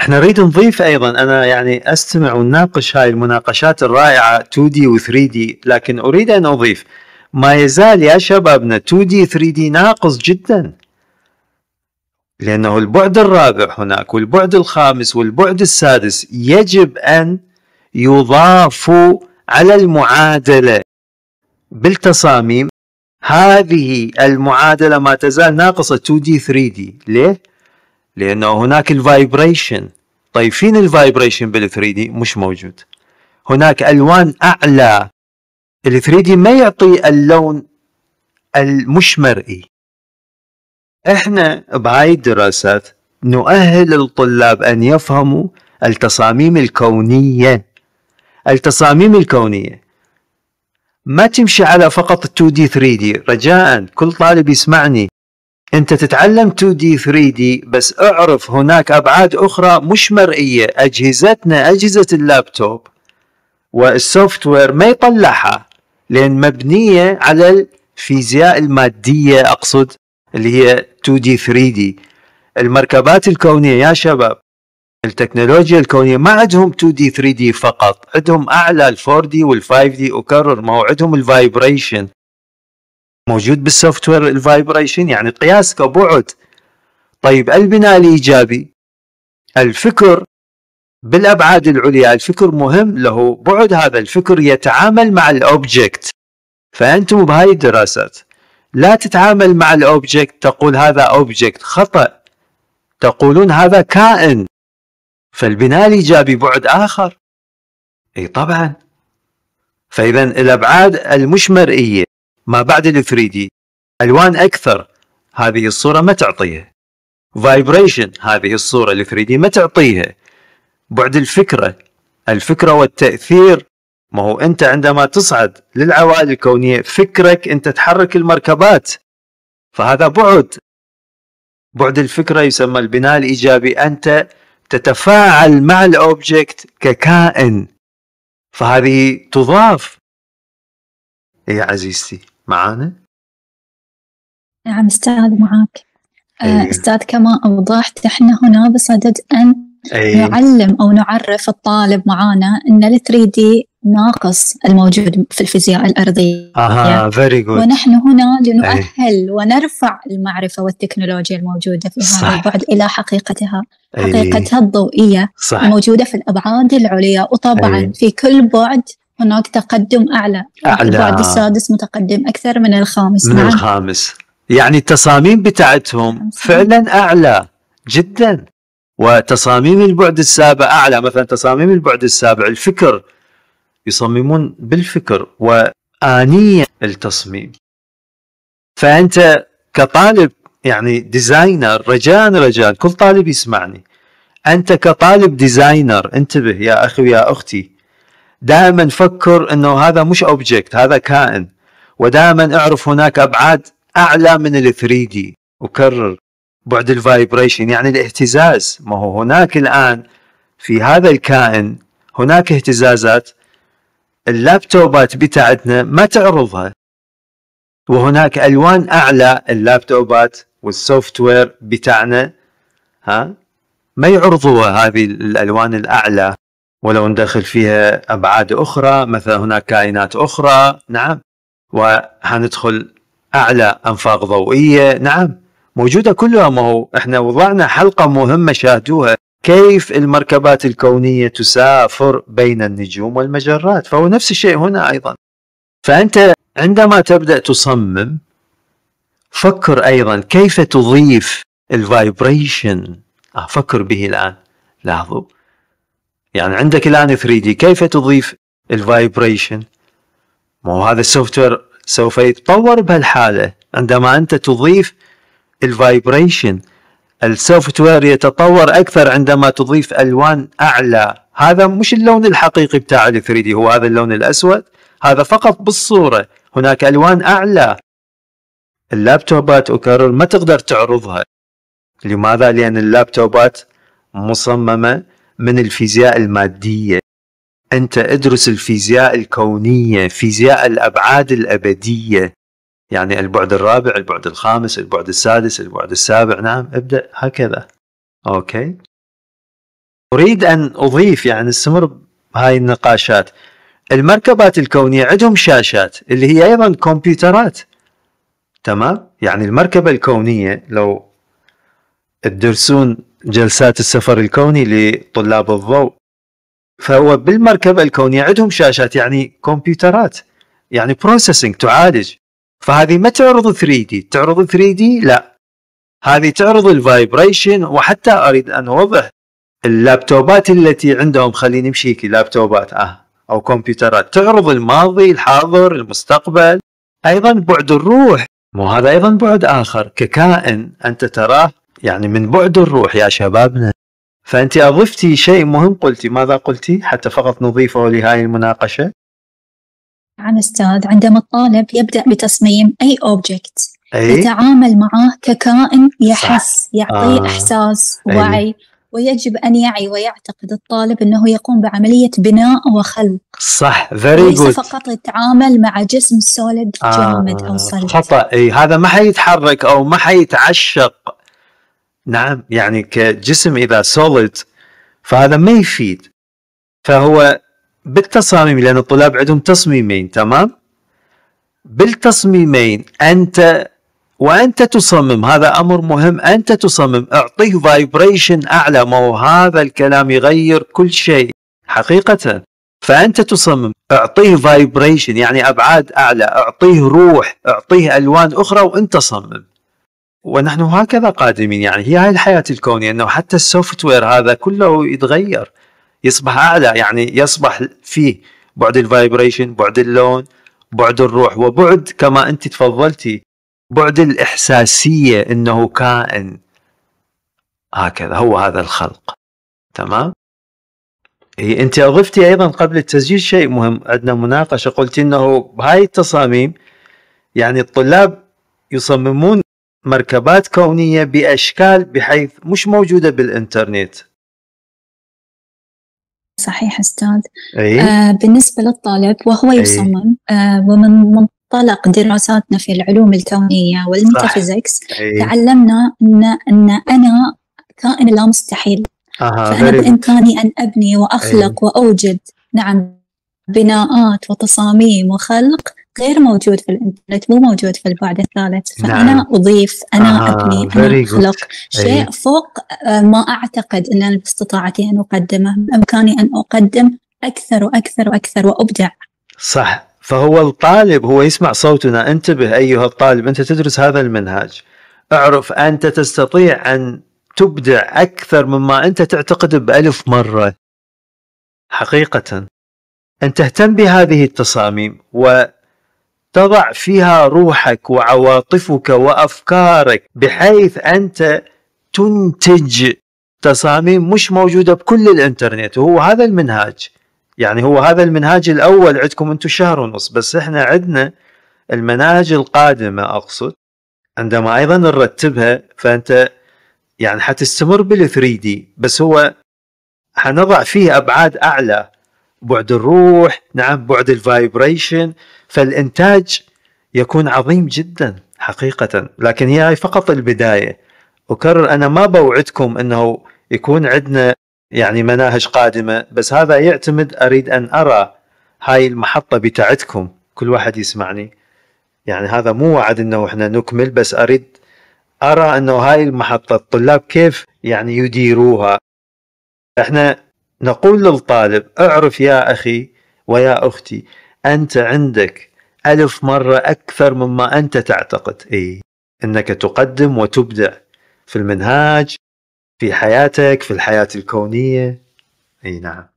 احنا نريد نضيف ايضا انا يعني استمع ونناقش هاي المناقشات الرائعه 2 دي و 3 دي لكن اريد ان اضيف ما يزال يا شبابنا 2 دي 3 دي ناقص جدا لانه البعد الرابع هناك والبعد الخامس والبعد السادس يجب ان يضافوا على المعادله بالتصاميم هذه المعادله ما تزال ناقصه 2 دي 3 دي ليه لأنه هناك الفايبريشن فين الفايبريشن بال 3 دي مش موجود هناك ألوان أعلى ال 3 دي ما يعطي اللون المش مرئي احنا بهاي الدراسات نؤهل الطلاب أن يفهموا التصاميم الكونية التصاميم الكونية ما تمشي على فقط 2D 3D رجاء كل طالب يسمعني انت تتعلم 2 d 3 d بس اعرف هناك ابعاد اخرى مش مرئيه اجهزتنا اجهزه اللابتوب والسوفت وير ما يطلعها لان مبنيه على الفيزياء الماديه اقصد اللي هي 2 d 3 d المركبات الكونيه يا شباب التكنولوجيا الكونيه ما عندهم 2 d 3 d فقط عندهم اعلى ال 4 d وال 5 d اكرر ما عندهم الفايبريشن موجود بالسوفت وير الفايبريشن يعني قياس كبعد طيب البناء الايجابي الفكر بالابعاد العليا الفكر مهم له بعد هذا الفكر يتعامل مع الاوبجكت فانتم بهاي الدراسات لا تتعامل مع الاوبجكت تقول هذا اوبجكت خطا تقولون هذا كائن فالبناء الايجابي بعد اخر اي طبعا فاذا الابعاد المش مرئيه ما بعد ال 3 d الوان اكثر هذه الصوره ما تعطيها فايبريشن هذه الصوره ال 3 d ما تعطيها بعد الفكره الفكره والتاثير ما هو انت عندما تصعد للعوائل الكونيه فكرك انت تحرك المركبات فهذا بعد بعد الفكره يسمى البناء الايجابي انت تتفاعل مع الاوبجكت ككائن فهذه تضاف إيه يا عزيزتي معانا؟ نعم استاذ معاك أيه. استاذ كما اوضحت احنا هنا بصدد ان أيه. نعلم او نعرف الطالب معانا ان 3 دي ناقص الموجود في الفيزياء الارضيه اها فيري جود ونحن هنا لنؤهل أيه. ونرفع المعرفه والتكنولوجيا الموجوده في هذا البعد الى حقيقتها أيه. حقيقتها الضوئيه صح. الموجوده في الابعاد العليا وطبعا أيه. في كل بعد هناك تقدم أعلى, أعلى. البعد السادس متقدم أكثر من الخامس من نعم. الخامس يعني التصاميم بتاعتهم فعلا أعلى جدا وتصاميم البعد السابع أعلى مثلا تصاميم البعد السابع الفكر يصممون بالفكر وآنية التصميم فأنت كطالب يعني ديزاينر رجاء رجاء كل طالب يسمعني أنت كطالب ديزاينر انتبه يا أخي ويا أختي دائما فكر انه هذا مش اوبجكت هذا كائن ودائما اعرف هناك ابعاد اعلى من ال 3 دي وكرر بعد الفايبريشن يعني الاهتزاز ما هو هناك الان في هذا الكائن هناك اهتزازات اللابتوبات بتاعتنا ما تعرضها وهناك الوان اعلى اللابتوبات والسوفت وير بتاعنا ها ما يعرضوها هذه الالوان الاعلى ولو ندخل فيها أبعاد أخرى مثلا هناك كائنات أخرى نعم وهندخل أعلى أنفاق ضوئية نعم موجودة كلها ما هو احنا وضعنا حلقة مهمة شاهدوها كيف المركبات الكونية تسافر بين النجوم والمجرات فهو نفس الشيء هنا أيضا فأنت عندما تبدأ تصمم فكر أيضا كيف تضيف الفايبريشن أفكر آه، به الآن لاحظوا يعني عندك الآن 3 دي كيف تضيف الفايبريشن ما هو هذا السوفت وير سوف يتطور بهالحالة عندما أنت تضيف الفايبريشن السوفت وير يتطور أكثر عندما تضيف ألوان أعلى هذا مش اللون الحقيقي بتاع ال 3 دي هو هذا اللون الأسود هذا فقط بالصورة هناك ألوان أعلى اللابتوبات أكرر ما تقدر تعرضها لماذا؟ لأن اللابتوبات مصممة من الفيزياء المادية أنت ادرس الفيزياء الكونية فيزياء الأبعاد الأبدية يعني البعد الرابع البعد الخامس البعد السادس البعد السابع نعم ابدأ هكذا أوكي أريد أن أضيف يعني استمر هاي النقاشات المركبات الكونية عندهم شاشات اللي هي أيضا كمبيوترات تمام يعني المركبة الكونية لو تدرسون جلسات السفر الكوني لطلاب الضوء فهو بالمركبة الكونية عندهم شاشات يعني كمبيوترات يعني بروسيسنج تعالج فهذه ما تعرض 3 دي تعرض 3 دي لا هذه تعرض الفايبريشن وحتى اريد ان اوضح اللابتوبات التي عندهم خليني امشي لابتوبات اه او كمبيوترات تعرض الماضي الحاضر المستقبل ايضا بعد الروح مو هذا ايضا بعد اخر ككائن انت تراه يعني من بعد الروح يا شبابنا فأنت أضفتي شيء مهم قلتي ماذا قلتي حتى فقط نضيفه لهذه المناقشة عن أستاذ عندما الطالب يبدأ بتصميم أي أوبجكت أي؟ يتعامل معه ككائن يحس صح. يعطيه آه. إحساس وعي أي. ويجب أن يعي ويعتقد الطالب أنه يقوم بعملية بناء وخلق صح very good فقط يتعامل مع جسم سوليد آه. جامد أو صلب آه، خطأ أي هذا ما حيتحرك أو ما حيتعشق نعم يعني كجسم اذا سوليد فهذا ما يفيد فهو بالتصاميم لان الطلاب عندهم تصميمين تمام بالتصميمين انت وانت تصمم هذا امر مهم انت تصمم اعطيه فايبريشن اعلى ما هو هذا الكلام يغير كل شيء حقيقه فانت تصمم اعطيه فايبريشن يعني ابعاد اعلى اعطيه روح اعطيه الوان اخرى وانت صمم ونحن هكذا قادمين يعني هي هاي الحياة الكونية أنه حتى السوفت وير هذا كله يتغير يصبح أعلى يعني يصبح فيه بعد الفايبريشن بعد اللون بعد الروح وبعد كما أنت تفضلتي بعد الإحساسية أنه كائن هكذا هو هذا الخلق تمام انت اضفتي ايضا قبل التسجيل شيء مهم عندنا مناقشه قلت انه بهاي التصاميم يعني الطلاب يصممون مركبات كونية بأشكال بحيث مش موجودة بالإنترنت صحيح أستاذ أي؟ آه بالنسبة للطالب وهو يصمم آه ومن منطلق دراساتنا في العلوم الكونية والميتافيزيكس تعلمنا أن, أن أنا كائن لا مستحيل آه فأنا بإمكاني أن أبني وأخلق أي. وأوجد نعم بناءات وتصاميم وخلق غير موجود في الانترنت مو موجود في البعد الثالث فانا نعم. اضيف انا آه ابني انا اخلق شيء أيه. فوق آه، ما اعتقد ان انا باستطاعتي ان اقدمه بامكاني ان اقدم اكثر واكثر واكثر وابدع صح فهو الطالب هو يسمع صوتنا انتبه ايها الطالب انت تدرس هذا المنهج اعرف انت تستطيع ان تبدع اكثر مما انت تعتقد بالف مره حقيقه ان تهتم بهذه التصاميم و تضع فيها روحك وعواطفك وافكارك بحيث انت تنتج تصاميم مش موجوده بكل الانترنت وهو هذا المنهاج يعني هو هذا المنهاج الاول عندكم انتم شهر ونص بس احنا عندنا المناهج القادمه اقصد عندما ايضا نرتبها فانت يعني حتستمر بال 3 دي بس هو حنضع فيه ابعاد اعلى بعد الروح نعم بعد الفايبريشن فالإنتاج يكون عظيم جدا حقيقة لكن هي فقط البداية أكرر أنا ما بوعدكم أنه يكون عندنا يعني مناهج قادمة بس هذا يعتمد أريد أن أرى هاي المحطة بتاعتكم كل واحد يسمعني يعني هذا مو وعد أنه إحنا نكمل بس أريد أرى أنه هاي المحطة الطلاب كيف يعني يديروها إحنا نقول للطالب اعرف يا أخي ويا أختي أنت عندك ألف مرة أكثر مما أنت تعتقد أي أنك تقدم وتبدع في المنهاج في حياتك في الحياة الكونية أي نعم